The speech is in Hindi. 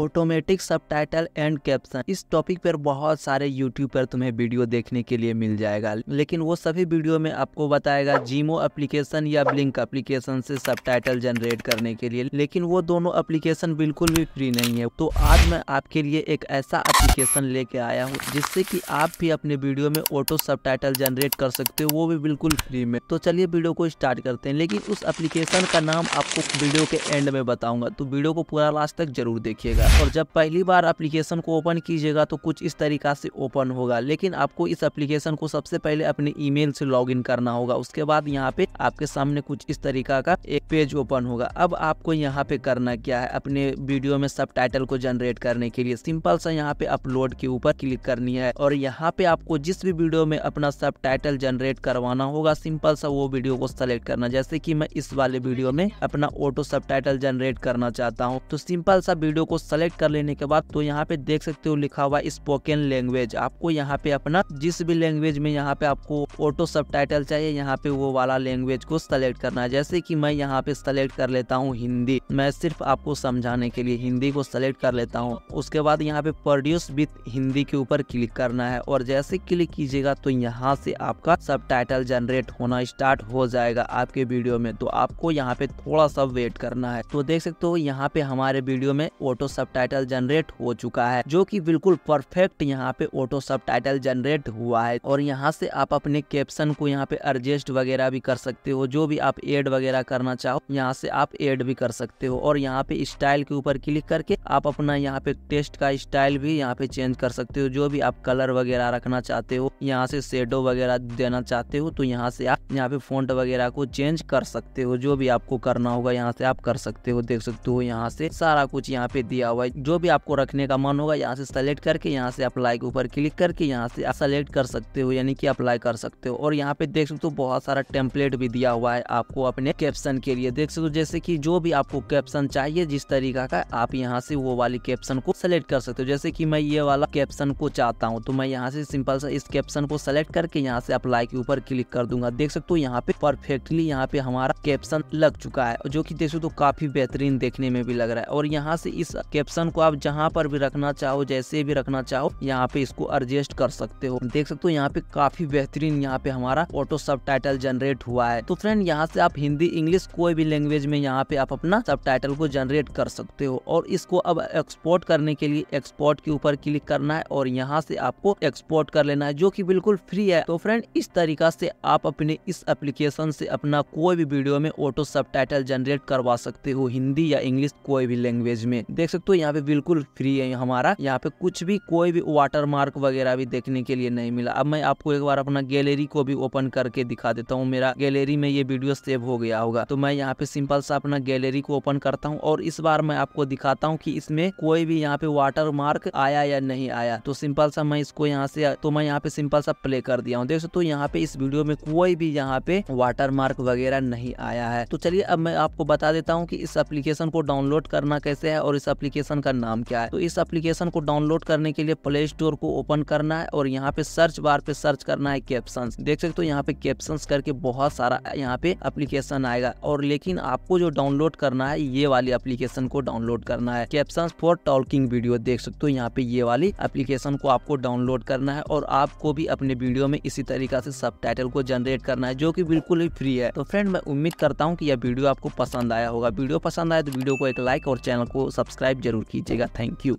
ऑटोमेटिक सब एंड कैप्शन इस टॉपिक पर बहुत सारे यूट्यूब पर तुम्हें वीडियो देखने के लिए मिल जाएगा लेकिन वो सभी वीडियो में आपको बताएगा जीमो एप्लीकेशन या ब्लिंक एप्लीकेशन से सब जनरेट करने के लिए लेकिन वो दोनों एप्लीकेशन बिल्कुल भी फ्री नहीं है तो आज मैं आपके लिए एक ऐसा एप्लीकेशन लेके आया हूँ जिससे की आप भी अपने वीडियो में ऑटो सब जनरेट कर सकते हो वो भी बिल्कुल फ्री में तो चलिए वीडियो को स्टार्ट करते हैं लेकिन उस एप्लीकेशन का नाम आपको वीडियो के एंड में बताऊंगा तो वीडियो को पूरा लास्ट तक जरूर देखिएगा और जब पहली बार एप्लीकेशन को ओपन कीजिएगा तो कुछ इस तरीका से ओपन होगा लेकिन आपको इस एप्लीकेशन को सबसे पहले अपने ईमेल से लॉगिन करना होगा उसके बाद यहाँ पे आपके सामने कुछ इस तरीका का एक पेज ओपन होगा अब आपको यहाँ पे करना क्या है अपने वीडियो में सब को जनरेट करने के लिए सिंपल सा यहाँ पे अपलोड के ऊपर क्लिक करनी है और यहाँ पे आपको जिस भी वीडियो में अपना सब जनरेट करवाना होगा सिंपल सा वो वीडियो को सेलेक्ट करना जैसे की मैं इस वाले वीडियो में अपना ऑटो सब जनरेट करना चाहता हूँ तो सिंपल सा वीडियो को सेलेक्ट कर लेने के बाद तो यहाँ पे देख सकते हो लिखा हुआ स्पोकन लैंग्वेज आपको यहाँ पे अपना जिस भी लैंग्वेज में यहाँ पे आपको ऑटो सब चाहिए यहाँ पे वो वाला लैंग्वेज को सेलेक्ट करना है जैसे की मैं यहाँ पे सेलेक्ट कर लेता हूँ हिंदी मैं सिर्फ आपको समझाने के लिए हिंदी को सेलेक्ट कर लेता हूँ उसके बाद यहाँ पे प्रोड्यूस विथ हिंदी के ऊपर क्लिक करना है और जैसे क्लिक कीजिएगा तो यहाँ से आपका सब जनरेट होना स्टार्ट हो जाएगा आपके वीडियो में तो आपको यहाँ पे थोड़ा सा वेट करना है तो देख सकते हो यहाँ पे हमारे वीडियो में ऑटो सब जनरेट हो चुका है जो की बिल्कुल परफेक्ट यहाँ पे ऑटो सब जनरेट हुआ है और यहाँ से आप अपने कैप्शन को यहाँ पे एडजस्ट वगैरह भी कर सकते हो जो भी आप एड वगैरह करना चाहो यहाँ से आप एड भी कर सकते हो और यहाँ पे स्टाइल के ऊपर क्लिक करके आप अपना यहाँ पे टेस्ट का स्टाइल भी यहाँ पे चेंज कर सकते हो जो भी आप कलर वगैरह रखना चाहते हो यहाँ से शेडो वगैरह देना चाहते हो तो यहाँ से आप यहाँ पे फोन वगैरह को चेंज कर सकते हो जो भी आपको करना होगा यहाँ से आप कर सकते हो देख सकते हो यहाँ से सारा कुछ यहाँ पे दिया हुआ है जो भी आपको रखने का मन होगा यहाँ से सेलेक्ट करके यहाँ से अप्लाई के ऊपर क्लिक करके यहाँ से सेलेक्ट कर सकते हो यानी कि अप्लाई कर सकते हो और यहाँ पे देख सकते हो बहुत सारा टेम्पलेट भी दिया हुआ है आपको अपने कैप्शन के लिए देख सकते हो जैसे की जो भी आपको कैप्शन चाहिए जिस तरीका का आप यहाँ से वो वाली कैप्शन को सेलेक्ट कर सकते हो जैसे की मैं ये वाला कैप्शन को चाहता हूँ तो मैं यहाँ से सिंपल सा इस कैप्शन को सेलेक्ट करके यहाँ से अप्लाई के ऊपर क्लिक कर दूंगा देख सकते हो यहाँ पे परफेक्टली यहाँ पे हमारा कैप्शन लग चुका है जो की देख सकते हो काफी बेहतरीन देखने में भी लग रहा है और यहाँ से इस कैप्शन को आप जहाँ पर भी रखना चाहो जैसे भी रखना चाहो यहाँ पे इसको एडजस्ट कर सकते हो देख सकते हो यहाँ पे काफी बेहतरीन यहाँ पे हमारा ऑटो सब जनरेट हुआ है तो फ्रेंड यहाँ से आप हिंदी इंग्लिश कोई भी लैंग्वेज में यहाँ पे आप अपना सब को जनरेट कर सकते हो और इसको अब एक्सपोर्ट करने के लिए एक्सपोर्ट के ऊपर क्लिक करना है और यहाँ से आपको एक्सपोर्ट कर लेना है जो की बिल्कुल फ्री है तो फ्रेंड इस तरीका से आप अपने इस एप्लीकेशन से अपना कोई भी वीडियो में ऑटो सब जनरेट करवा सकते हो हिंदी या इंग्लिश कोई भी लैंग्वेज में देख सकते हो दोस्तों यहाँ पे बिल्कुल फ्री है हमारा यहाँ पे कुछ भी कोई भी वाटर मार्क वगैरह भी देखने के लिए नहीं मिला अब मैं आपको एक बार अपना गैलरी को भी ओपन करके दिखा देता हूँ मेरा गैलरी में ये वीडियो सेव हो गया होगा तो मैं यहाँ पे सिंपल सा अपना गैलरी को ओपन करता हूँ और इस बार मैं आपको दिखाता हूँ की इसमें कोई भी यहाँ पे वाटर मार्क आया या नहीं आया तो सिंपल सा मैं इसको यहाँ से तो मैं यहाँ पे सिंपल सा प्ले कर दिया हूँ देख सकते यहाँ पे इस वीडियो में कोई भी यहाँ पे वाटर मार्क वगैरह नहीं आया है तो चलिए अब मैं आपको बता देता हूँ की इस एप्लीकेशन को डाउनलोड करना कैसे है और इस एप्लीकेशन एप्लीकेशन का नाम क्या है तो इस एप्लीकेशन को डाउनलोड करने के लिए प्ले स्टोर को ओपन करना है और यहाँ पे सर्च बार पे सर्च करना है कैप्शन देख सकते हो यहाँ पे कैप्शन करके बहुत सारा यहाँ पे एप्लीकेशन आएगा और लेकिन आपको जो डाउनलोड करना है ये वाली एप्लीकेशन को डाउनलोड करना है कैप्शन फॉर टॉकिंग वीडियो देख सकते हो यहाँ पे ये वाली एप्लीकेशन को आपको डाउनलोड करना है और आपको भी अपने वीडियो में इसी तरीका से सब को जनरेट करना है जो की बिल्कुल ही फ्री है तो फ्रेंड मैं उम्मीद करता हूँ की यह वीडियो आपको पसंद आया होगा वीडियो पसंद आया तो वीडियो को एक लाइक और चैनल को सब्सक्राइब जरूर कीजिएगा थैंक यू